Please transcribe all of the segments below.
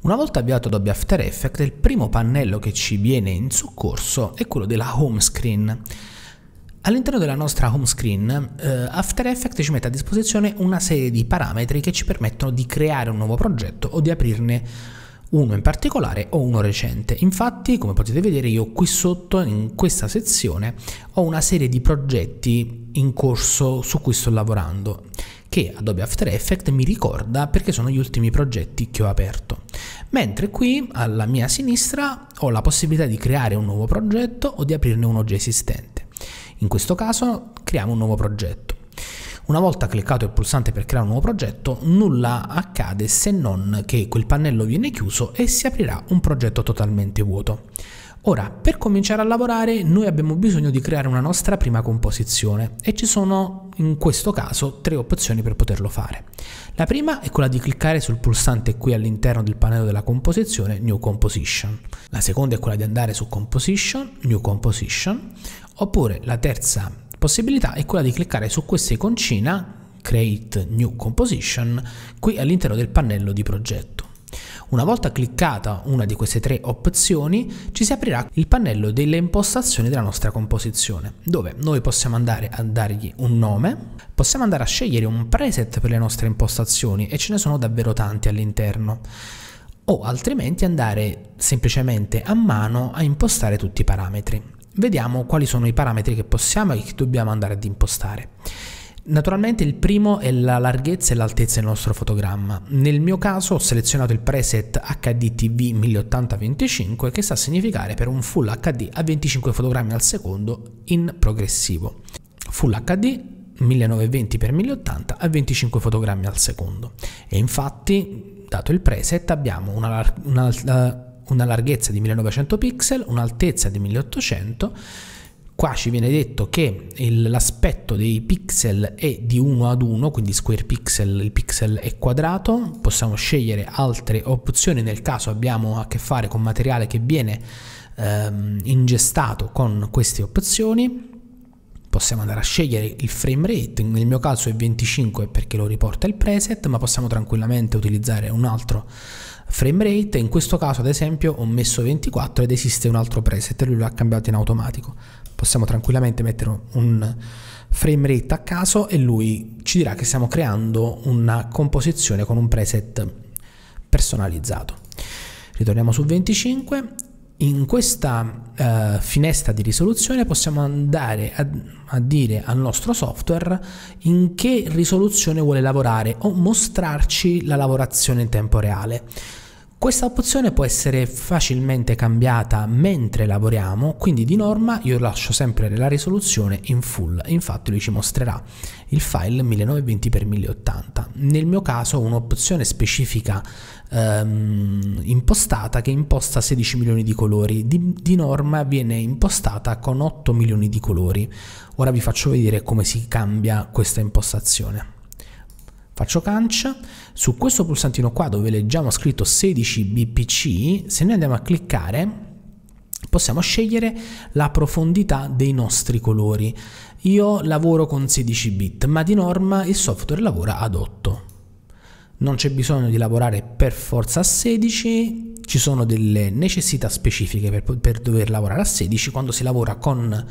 Una volta avviato Adobe After Effects, il primo pannello che ci viene in soccorso è quello della home screen. All'interno della nostra home screen, eh, After Effects ci mette a disposizione una serie di parametri che ci permettono di creare un nuovo progetto o di aprirne uno in particolare o uno recente. Infatti, come potete vedere, io qui sotto, in questa sezione, ho una serie di progetti in corso su cui sto lavorando che Adobe After Effects mi ricorda perché sono gli ultimi progetti che ho aperto. Mentre qui alla mia sinistra ho la possibilità di creare un nuovo progetto o di aprirne uno già esistente. In questo caso creiamo un nuovo progetto. Una volta cliccato il pulsante per creare un nuovo progetto, nulla accade se non che quel pannello viene chiuso e si aprirà un progetto totalmente vuoto. Ora, per cominciare a lavorare noi abbiamo bisogno di creare una nostra prima composizione e ci sono in questo caso tre opzioni per poterlo fare. La prima è quella di cliccare sul pulsante qui all'interno del pannello della composizione New Composition. La seconda è quella di andare su Composition, New Composition, oppure la terza possibilità è quella di cliccare su questa iconcina Create New Composition qui all'interno del pannello di progetto. Una volta cliccata una di queste tre opzioni ci si aprirà il pannello delle impostazioni della nostra composizione dove noi possiamo andare a dargli un nome, possiamo andare a scegliere un preset per le nostre impostazioni e ce ne sono davvero tanti all'interno o altrimenti andare semplicemente a mano a impostare tutti i parametri. Vediamo quali sono i parametri che possiamo e che dobbiamo andare ad impostare. Naturalmente il primo è la larghezza e l'altezza del nostro fotogramma. Nel mio caso ho selezionato il preset HDTV 1080-25 che sta a significare per un Full HD a 25 fotogrammi al secondo in progressivo. Full HD 1920x1080 a 25 fotogrammi al secondo. E infatti, dato il preset, abbiamo una, lar una, eh, una larghezza di 1900 pixel, un'altezza di 1800 Qua ci viene detto che l'aspetto dei pixel è di 1 ad 1, quindi square pixel, il pixel è quadrato, possiamo scegliere altre opzioni nel caso abbiamo a che fare con materiale che viene ehm, ingestato con queste opzioni. Possiamo andare a scegliere il frame rate, nel mio caso è 25 perché lo riporta il preset, ma possiamo tranquillamente utilizzare un altro frame rate, in questo caso ad esempio ho messo 24 ed esiste un altro preset, lui l'ha cambiato in automatico possiamo tranquillamente mettere un frame rate a caso e lui ci dirà che stiamo creando una composizione con un preset personalizzato. Ritorniamo su 25 in questa eh, finestra di risoluzione possiamo andare a, a, dire al nostro software in che risoluzione vuole lavorare o mostrarci la lavorazione in tempo reale. Questa opzione può essere facilmente cambiata mentre lavoriamo, quindi di norma io lascio sempre la risoluzione in full, infatti lui ci mostrerà il file 1920x1080. Nel mio caso un'opzione specifica ehm, impostata che imposta 16 milioni di colori, di, di norma viene impostata con 8 milioni di colori. Ora vi faccio vedere come si cambia questa impostazione faccio cancia, su questo pulsantino qua dove leggiamo scritto 16 bpc, se noi andiamo a cliccare possiamo scegliere la profondità dei nostri colori. Io lavoro con 16 bit, ma di norma il software lavora ad 8. Non c'è bisogno di lavorare per forza a 16, ci sono delle necessità specifiche per, per dover lavorare a 16 quando si lavora con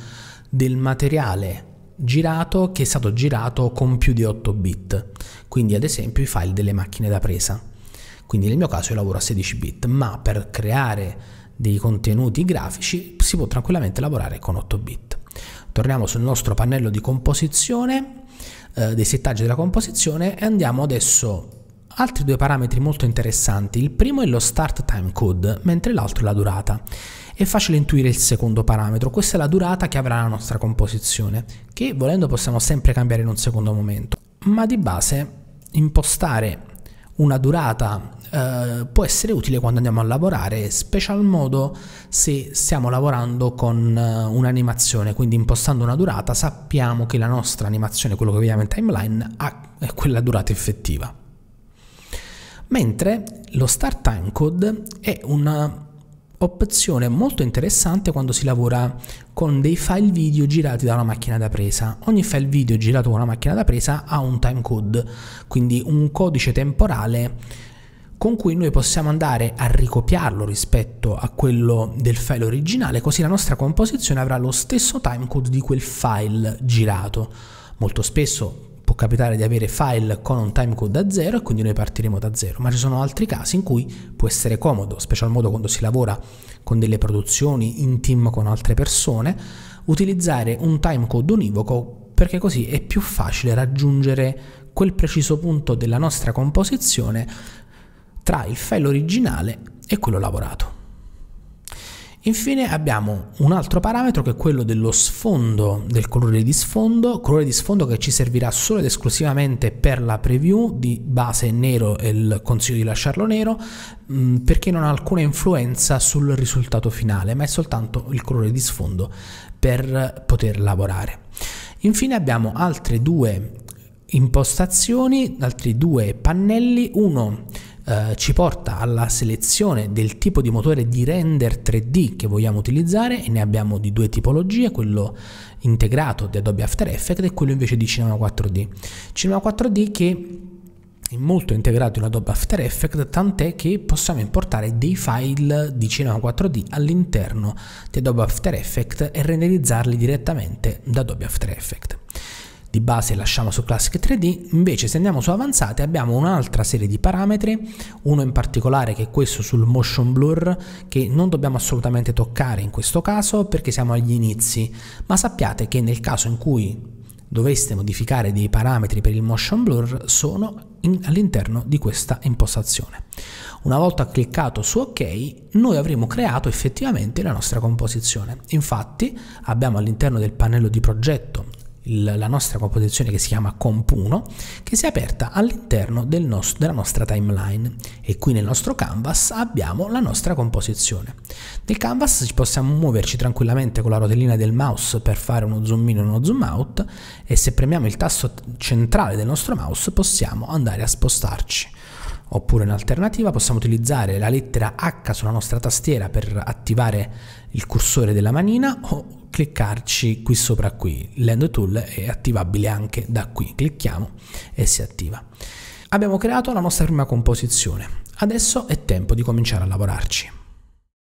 del materiale girato che è stato girato con più di 8 bit, quindi ad esempio i file delle macchine da presa. Quindi nel mio caso io lavoro a 16 bit, ma per creare dei contenuti grafici si può tranquillamente lavorare con 8 bit. Torniamo sul nostro pannello di composizione, eh, dei settaggi della composizione e andiamo adesso Altri due parametri molto interessanti, il primo è lo start time code, mentre l'altro è la durata. È facile intuire il secondo parametro, questa è la durata che avrà la nostra composizione, che volendo possiamo sempre cambiare in un secondo momento. Ma di base impostare una durata eh, può essere utile quando andiamo a lavorare, special modo se stiamo lavorando con eh, un'animazione, quindi impostando una durata sappiamo che la nostra animazione, quello che vediamo in timeline, ha quella durata effettiva. Mentre lo Start Time Code è una opzione molto interessante quando si lavora con dei file video girati da una macchina da presa. Ogni file video girato con una macchina da presa ha un time code, quindi un codice temporale con cui noi possiamo andare a ricopiarlo rispetto a quello del file originale, così la nostra composizione avrà lo stesso timecode di quel file girato. Molto spesso può capitare di avere file con un timecode da zero e quindi noi partiremo da zero, ma ci sono altri casi in cui può essere comodo, special modo quando si lavora con delle produzioni in team con altre persone, utilizzare un timecode univoco perché così è più facile raggiungere quel preciso punto della nostra composizione tra il file originale e quello lavorato. Infine abbiamo un altro parametro che è quello dello sfondo, del colore di sfondo, colore di sfondo che ci servirà solo ed esclusivamente per la preview, di base nero e il consiglio di lasciarlo nero, mh, mm, perché non ha alcuna influenza sul risultato finale, ma è soltanto il colore di sfondo per poter lavorare. Infine abbiamo altre due impostazioni, altri due pannelli, uno eh, ci porta alla selezione del tipo di motore di render 3D che vogliamo utilizzare e ne abbiamo di due tipologie, quello integrato di Adobe After Effects e quello invece di Cinema 4D. Cinema 4D che molto integrato in Adobe After Effects, tant'è che possiamo importare dei file di Cinema 4D all'interno di Adobe After Effects e renderizzarli direttamente da Adobe After Effects di base lasciamo su Classic 3D, invece se andiamo su avanzate abbiamo un'altra serie di parametri, uno in particolare che è questo sul motion blur che non dobbiamo assolutamente toccare in questo caso perché siamo agli inizi, ma sappiate che nel caso in cui doveste modificare dei parametri per il motion blur sono all'interno di questa impostazione. Una volta cliccato su ok noi avremo creato effettivamente la nostra composizione. Infatti abbiamo all'interno del pannello di progetto la nostra composizione che si chiama comp1 che si è aperta all'interno del nostro, della nostra timeline e qui nel nostro canvas abbiamo la nostra composizione. Nel canvas ci possiamo muoverci tranquillamente con la rotellina del mouse per fare uno zoom in e uno zoom out e se premiamo il tasto centrale del nostro mouse possiamo andare a spostarci. Oppure in alternativa possiamo utilizzare la lettera H sulla nostra tastiera per attivare il cursore della manina o cliccarci qui sopra qui. Land Tool è attivabile anche da qui. Clicchiamo e si attiva. Abbiamo creato la nostra prima composizione. Adesso è tempo di cominciare a lavorarci.